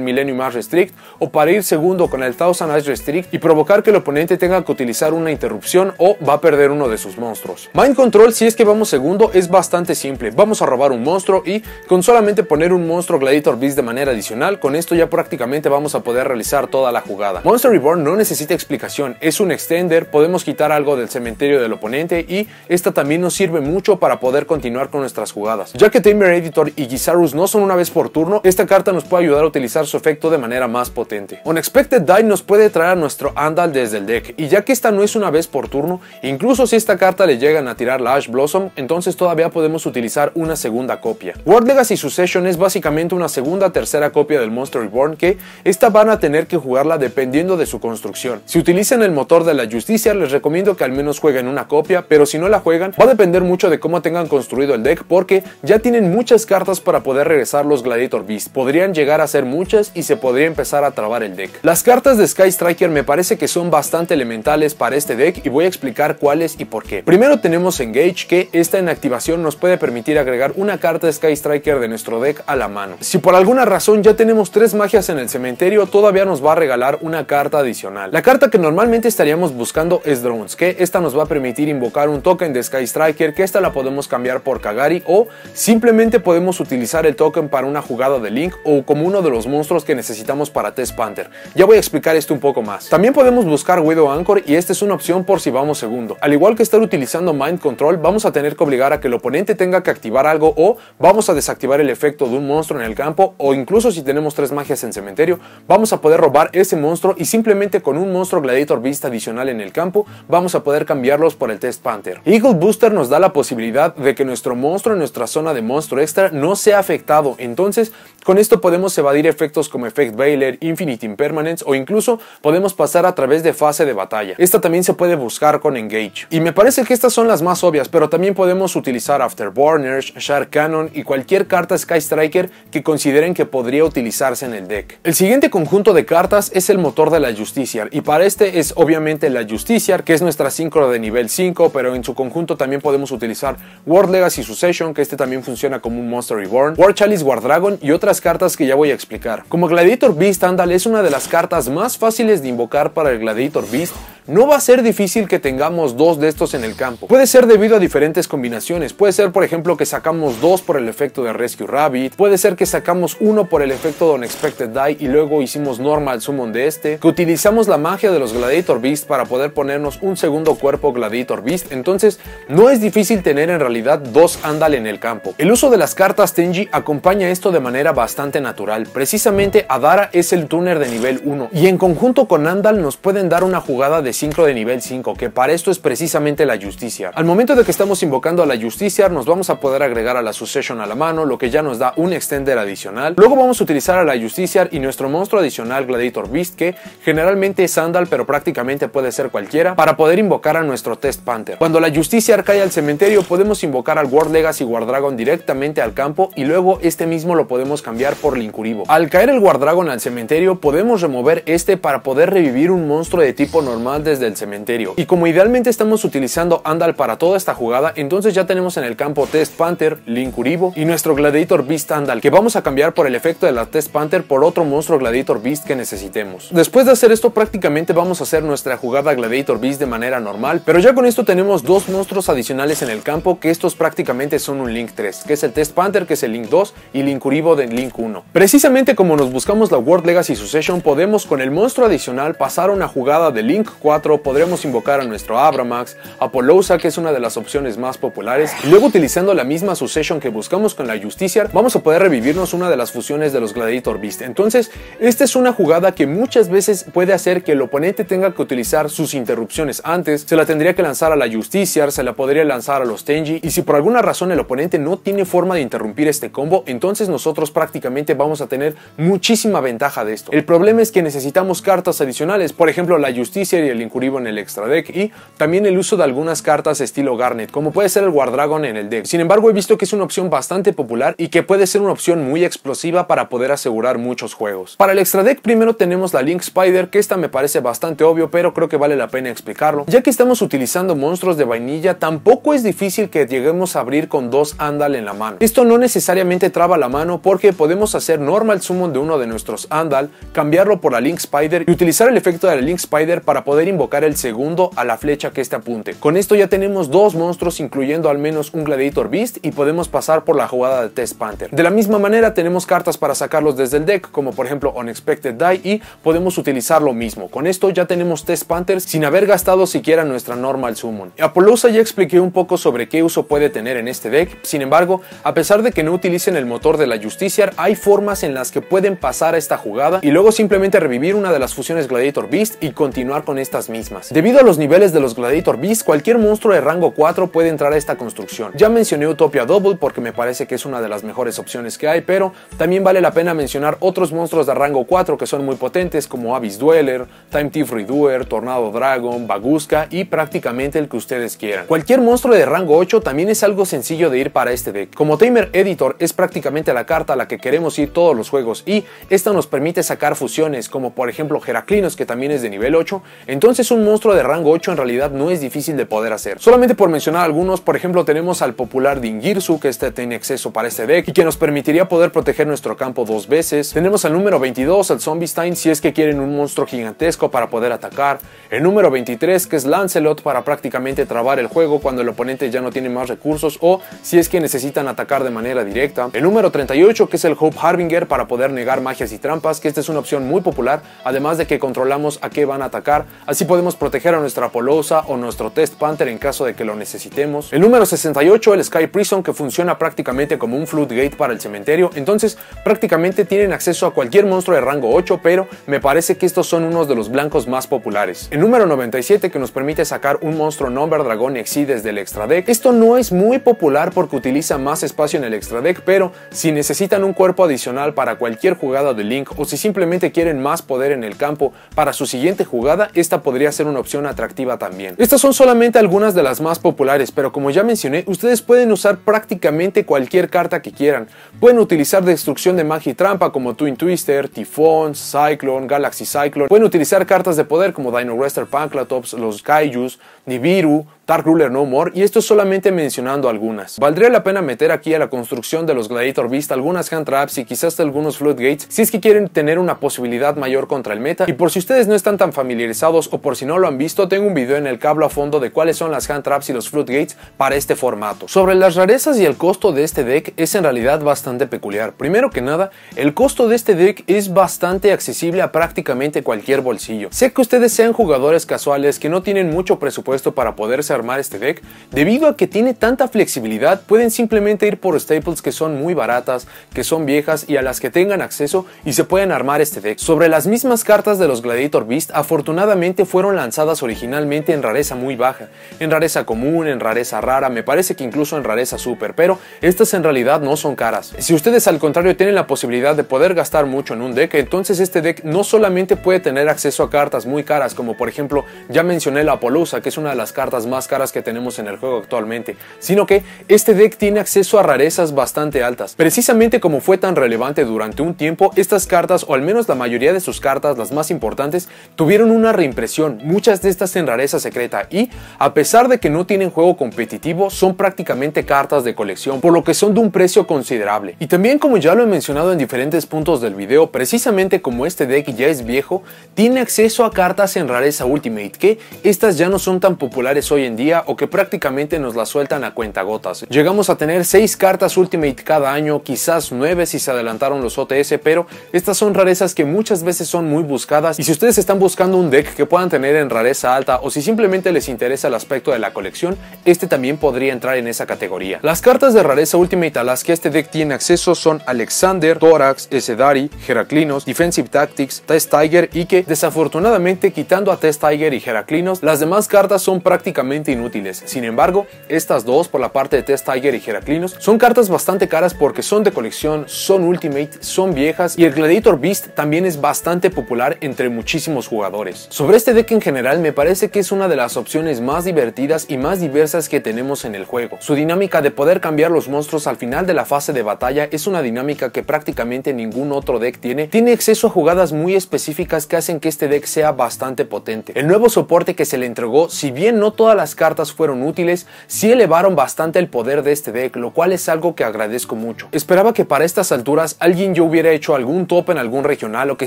Speaker 1: Millennium Mars Restrict o para ir segundo con el Thousand As Restrict y provocar que el oponente tenga que utilizar una interrupción o va a perder uno de sus monstruos. Mind Control, si es que vamos segundo, es bastante simple. Vamos a robar un monstruo y con solamente poner un monstruo Gladiator Beast de manera adicional, con esto ya prácticamente vamos a poder realizar toda la jugada. Monster Reborn no necesita explicación, es un extender, podemos quitar algo del cementerio del oponente y esta también nos sirve mucho para poder continuar con nuestras jugadas. Ya que Tamer Editor y Gizarus no son una vez por turno, esta carta nos puede ayudar a utilizar su efecto de manera más potente. Unexpected Die nos puede traer a nuestro Andal desde el deck y ya que esta no es una vez por turno, incluso si esta carta le llegan a tirar la Ash Blossom, entonces todavía podemos utilizar una segunda copia. World Legacy Succession es básicamente una segunda tercera copia del Monster Reborn que esta van a tener que jugarla dependiendo de su construcción. Si utilizan el motor de la Justicia les recomiendo que al menos jueguen una copia, pero si no la juegan va a depender mucho de cómo tengan construido el deck porque ya tienen muchas cartas para poder regresar los Gladiator Beast. Podrían llegar a ser muchas y se podría empezar a trabar el deck. Las cartas de Sky Striker me parece que son bastante elementales para este deck y voy a explicar cuáles y por qué. Primero tenemos Engage, que esta en activación nos puede permitir agregar una carta Sky Striker de nuestro deck a la mano. Si por alguna razón ya tenemos tres magias en el cementerio, todavía nos va a regalar una carta adicional. La carta que normalmente estaríamos buscando es Drones, que esta nos va a permitir invocar un token de Sky Striker, que esta la podemos cambiar por Kagari o simplemente podemos utilizar el token para una jugada de Link o como uno de los monstruos que necesitamos para Test Panther. Ya voy a explicar esto un poco más. También podemos buscar Widow Anchor y esta es una opción por si vamos segundo. Al igual igual que estar utilizando Mind Control, vamos a tener que obligar a que el oponente tenga que activar algo o vamos a desactivar el efecto de un monstruo en el campo o incluso si tenemos tres magias en cementerio, vamos a poder robar ese monstruo y simplemente con un monstruo Gladiator vista adicional en el campo, vamos a poder cambiarlos por el Test Panther. Eagle Booster nos da la posibilidad de que nuestro monstruo en nuestra zona de monstruo extra no sea afectado, entonces con esto podemos evadir efectos como Effect Bailer, Infinite Impermanence o incluso podemos pasar a través de fase de batalla. Esta también se puede buscar con Engage. Y me parece que estas son las más obvias, pero también podemos utilizar Afterburners, Shark Cannon y cualquier carta Sky Striker que consideren que podría utilizarse en el deck. El siguiente conjunto de cartas es el motor de la Justiciar y para este es obviamente la Justiciar, que es nuestra síncrona de nivel 5, pero en su conjunto también podemos utilizar World Legacy Succession, que este también funciona como un Monster Reborn, War Chalice War Dragon y otras cartas que ya voy a explicar. Como Gladiator Beast Andal es una de las cartas más fáciles de invocar para el Gladiator Beast, no va a ser difícil que tengamos dos estos en el campo. Puede ser debido a diferentes combinaciones, puede ser por ejemplo que sacamos dos por el efecto de Rescue Rabbit, puede ser que sacamos uno por el efecto de Unexpected Die y luego hicimos Normal Summon de este, que utilizamos la magia de los Gladiator Beast para poder ponernos un segundo cuerpo Gladiator Beast, entonces no es difícil tener en realidad dos Andal en el campo. El uso de las cartas Tenji acompaña esto de manera bastante natural, precisamente Adara es el tuner de nivel 1 y en conjunto con Andal nos pueden dar una jugada de sincro de nivel 5, que para esto es precisamente la justicia. Al momento de que estamos invocando a la justicia, nos vamos a poder agregar a la Succession a la mano, lo que ya nos da un extender adicional. Luego vamos a utilizar a la justicia y nuestro monstruo adicional Gladiator Beast, que generalmente es Andal, pero prácticamente puede ser cualquiera, para poder invocar a nuestro Test Panther. Cuando la justicia cae al cementerio, podemos invocar al World Legacy Dragon directamente al campo y luego este mismo lo podemos cambiar por Linkuribo. Al caer el Dragon al cementerio, podemos remover este para poder revivir un monstruo de tipo normal desde el cementerio. Y como idealmente estamos utilizando Andal para toda esta jugada, entonces ya tenemos en el campo Test Panther, Link y nuestro Gladiator Beast Andal, que vamos a cambiar por el efecto de la Test Panther por otro monstruo Gladiator Beast que necesitemos. Después de hacer esto, prácticamente vamos a hacer nuestra jugada Gladiator Beast de manera normal, pero ya con esto tenemos dos monstruos adicionales en el campo, que estos prácticamente son un Link 3, que es el Test Panther, que es el Link 2, y Link Uribo de Link 1. Precisamente como nos buscamos la World Legacy Succession, podemos con el monstruo adicional pasar una jugada de Link 4, podremos invocar a nuestro Abramax, Apolousa, que es una de las opciones más populares, y luego utilizando la misma succession que buscamos con la Justiciar, vamos a poder revivirnos una de las fusiones de los Gladiator Beast. Entonces, esta es una jugada que muchas veces puede hacer que el oponente tenga que utilizar sus interrupciones antes, se la tendría que lanzar a la Justiciar, se la podría lanzar a los Tenji, y si por alguna razón el oponente no tiene forma de interrumpir este combo, entonces nosotros prácticamente vamos a tener muchísima ventaja de esto. El problema es que necesitamos cartas adicionales, por ejemplo la Justicia y el Incuribo en el extra deck, y también el uso de algunas cartas estilo Garnet, como puede ser el War en el deck. Sin embargo, he visto que es una opción bastante popular y que puede ser una opción muy explosiva para poder asegurar muchos juegos. Para el extra deck primero tenemos la Link Spider, que esta me parece bastante obvio, pero creo que vale la pena explicarlo. Ya que estamos utilizando monstruos de vainilla, tampoco es difícil que lleguemos a abrir con dos Andal en la mano. Esto no necesariamente traba la mano porque podemos hacer normal summon de uno de nuestros Andal, cambiarlo por la Link Spider y utilizar el efecto de la Link Spider para poder invocar el segundo a la flecha que esta con esto ya tenemos dos monstruos incluyendo al menos un Gladiator Beast y podemos pasar por la jugada de Test Panther. De la misma manera tenemos cartas para sacarlos desde el deck como por ejemplo Unexpected Die y podemos utilizar lo mismo. Con esto ya tenemos Test Panther sin haber gastado siquiera nuestra normal summon. apolousa ya expliqué un poco sobre qué uso puede tener en este deck, sin embargo, a pesar de que no utilicen el motor de la justicia hay formas en las que pueden pasar a esta jugada y luego simplemente revivir una de las fusiones Gladiator Beast y continuar con estas mismas. Debido a los niveles de los Gladiator cualquier monstruo de rango 4 puede entrar a esta construcción. Ya mencioné Utopia Double porque me parece que es una de las mejores opciones que hay, pero también vale la pena mencionar otros monstruos de rango 4 que son muy potentes como Abyss Dweller, Time Thief Redoer, Tornado Dragon, Baguska y prácticamente el que ustedes quieran. Cualquier monstruo de rango 8 también es algo sencillo de ir para este deck. Como Tamer Editor es prácticamente la carta a la que queremos ir todos los juegos y esta nos permite sacar fusiones como por ejemplo Heraclinos que también es de nivel 8, entonces un monstruo de rango 8 en realidad no es difícil de poder hacer. Solamente por mencionar algunos, por ejemplo, tenemos al popular Dingirsu, que este tiene acceso para este deck y que nos permitiría poder proteger nuestro campo dos veces. Tenemos al número 22, al Zombie Stein si es que quieren un monstruo gigantesco para poder atacar. El número 23, que es Lancelot, para prácticamente trabar el juego cuando el oponente ya no tiene más recursos o si es que necesitan atacar de manera directa. El número 38, que es el Hope Harbinger, para poder negar magias y trampas, que esta es una opción muy popular, además de que controlamos a qué van a atacar, así podemos proteger a nuestra Polosa o nuestra Test Panther en caso de que lo necesitemos. El número 68, el Sky Prison, que funciona prácticamente como un Floodgate para el cementerio, entonces prácticamente tienen acceso a cualquier monstruo de rango 8, pero me parece que estos son unos de los blancos más populares. El número 97, que nos permite sacar un monstruo Number Dragon XI desde el extra deck. Esto no es muy popular porque utiliza más espacio en el extra deck, pero si necesitan un cuerpo adicional para cualquier jugada de Link o si simplemente quieren más poder en el campo para su siguiente jugada, esta podría ser una opción atractiva también son solamente algunas de las más populares, pero como ya mencioné, ustedes pueden usar prácticamente cualquier carta que quieran. Pueden utilizar destrucción de magia y trampa como Twin Twister, Tifón, Cyclone, Galaxy Cyclone. Pueden utilizar cartas de poder como Dino Rester Panclatops, los Kaijus, Nibiru, Dark Ruler No More y esto solamente mencionando algunas. Valdría la pena meter aquí a la construcción de los Gladiator Beast algunas hand traps y quizás algunos floodgates si es que quieren tener una posibilidad mayor contra el meta y por si ustedes no están tan familiarizados o por si no lo han visto tengo un video en el cable a fondo de cuáles son las hand traps y los floodgates para este formato. Sobre las rarezas y el costo de este deck es en realidad bastante peculiar. Primero que nada, el costo de este deck es bastante accesible a prácticamente cualquier bolsillo. Sé que ustedes sean jugadores casuales que no tienen mucho presupuesto para poderse armar este deck, debido a que tiene tanta flexibilidad, pueden simplemente ir por staples que son muy baratas, que son viejas y a las que tengan acceso y se pueden armar este deck. Sobre las mismas cartas de los Gladiator Beast, afortunadamente fueron lanzadas originalmente en rareza muy baja, en rareza común, en rareza rara, me parece que incluso en rareza super, pero estas en realidad no son caras. Si ustedes al contrario tienen la posibilidad de poder gastar mucho en un deck, entonces este deck no solamente puede tener acceso a cartas muy caras, como por ejemplo ya mencioné la polusa, que es una de las cartas más caras que tenemos en el juego actualmente, sino que este deck tiene acceso a rarezas bastante altas. Precisamente como fue tan relevante durante un tiempo, estas cartas, o al menos la mayoría de sus cartas, las más importantes, tuvieron una reimpresión, muchas de estas en rareza secreta y, a pesar de que no tienen juego competitivo, son prácticamente cartas de colección, por lo que son de un precio considerable. Y también como ya lo he mencionado en diferentes puntos del video, precisamente como este deck ya es viejo, tiene acceso a cartas en rareza Ultimate, que estas ya no son tan populares hoy en día o que prácticamente nos la sueltan a cuenta gotas, Llegamos a tener 6 cartas Ultimate cada año, quizás 9 si se adelantaron los OTS, pero estas son rarezas que muchas veces son muy buscadas y si ustedes están buscando un deck que puedan tener en rareza alta o si simplemente les interesa el aspecto de la colección, este también podría entrar en esa categoría. Las cartas de rareza Ultimate a las que este deck tiene acceso son Alexander, Thorax, Esedari, Heraclinos, Defensive Tactics, Test Tiger y que desafortunadamente quitando a Test Tiger y Heraclinos, las demás cartas son prácticamente inútiles. Sin embargo, estas dos por la parte de Test Tiger y jeraclinos son cartas bastante caras porque son de colección, son ultimate, son viejas y el Gladiator Beast también es bastante popular entre muchísimos jugadores. Sobre este deck en general me parece que es una de las opciones más divertidas y más diversas que tenemos en el juego. Su dinámica de poder cambiar los monstruos al final de la fase de batalla es una dinámica que prácticamente ningún otro deck tiene. Tiene acceso a jugadas muy específicas que hacen que este deck sea bastante potente. El nuevo soporte que se le entregó, si bien no todas las cartas fueron útiles, sí elevaron bastante el poder de este deck, lo cual es algo que agradezco mucho. Esperaba que para estas alturas alguien yo hubiera hecho algún top en algún regional o que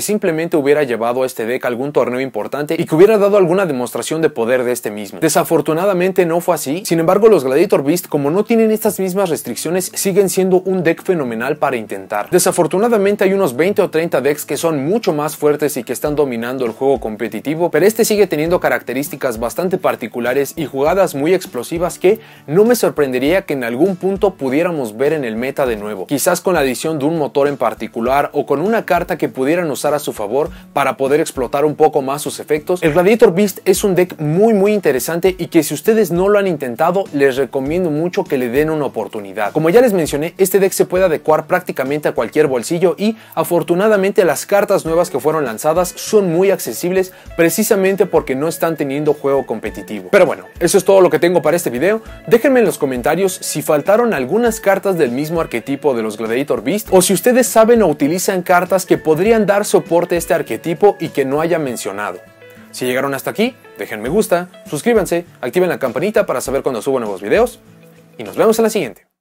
Speaker 1: simplemente hubiera llevado a este deck a algún torneo importante y que hubiera dado alguna demostración de poder de este mismo. Desafortunadamente no fue así, sin embargo los Gladiator Beast como no tienen estas mismas restricciones siguen siendo un deck fenomenal para intentar. Desafortunadamente hay unos 20 o 30 decks que son mucho más fuertes y que están dominando el juego competitivo, pero este sigue teniendo características bastante particulares y jugadas muy explosivas que no me sorprendería que en algún punto pudiéramos ver en el meta de nuevo, quizás con la adición de un motor en particular o con una carta que pudieran usar a su favor para poder explotar un poco más sus efectos. El Radiator Beast es un deck muy muy interesante y que si ustedes no lo han intentado les recomiendo mucho que le den una oportunidad. Como ya les mencioné, este deck se puede adecuar prácticamente a cualquier bolsillo y afortunadamente las cartas nuevas que fueron lanzadas son muy accesibles precisamente porque no están teniendo juego competitivo. Pero bueno, eso es todo lo que tengo para este video. Déjenme en los comentarios si faltaron algunas cartas del mismo arquetipo de los Gladiator Beast o si ustedes saben o utilizan cartas que podrían dar soporte a este arquetipo y que no haya mencionado. Si llegaron hasta aquí, dejen me gusta, suscríbanse, activen la campanita para saber cuando subo nuevos videos y nos vemos en la siguiente.